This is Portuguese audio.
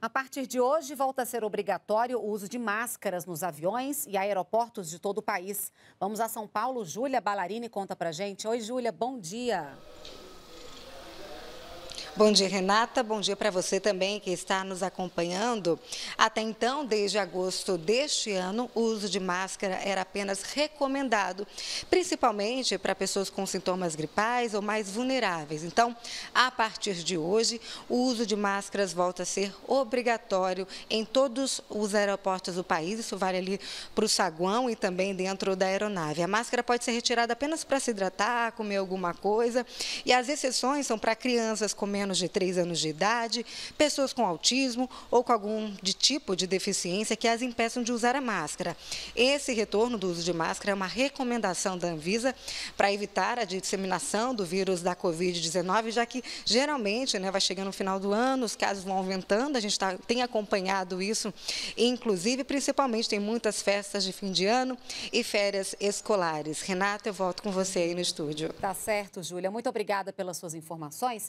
A partir de hoje, volta a ser obrigatório o uso de máscaras nos aviões e aeroportos de todo o país. Vamos a São Paulo. Júlia Balarini conta pra gente. Oi, Júlia, bom dia. Bom dia, Renata. Bom dia para você também que está nos acompanhando. Até então, desde agosto deste ano, o uso de máscara era apenas recomendado, principalmente para pessoas com sintomas gripais ou mais vulneráveis. Então, a partir de hoje, o uso de máscaras volta a ser obrigatório em todos os aeroportos do país. Isso vale ali para o saguão e também dentro da aeronave. A máscara pode ser retirada apenas para se hidratar, comer alguma coisa. E as exceções são para crianças com menos menos de 3 anos de idade, pessoas com autismo ou com algum de tipo de deficiência que as impeçam de usar a máscara. Esse retorno do uso de máscara é uma recomendação da Anvisa para evitar a disseminação do vírus da Covid-19, já que geralmente né, vai chegando no final do ano, os casos vão aumentando, a gente tá, tem acompanhado isso, inclusive, principalmente, tem muitas festas de fim de ano e férias escolares. Renata, eu volto com você aí no estúdio. Tá certo, Júlia. Muito obrigada pelas suas informações.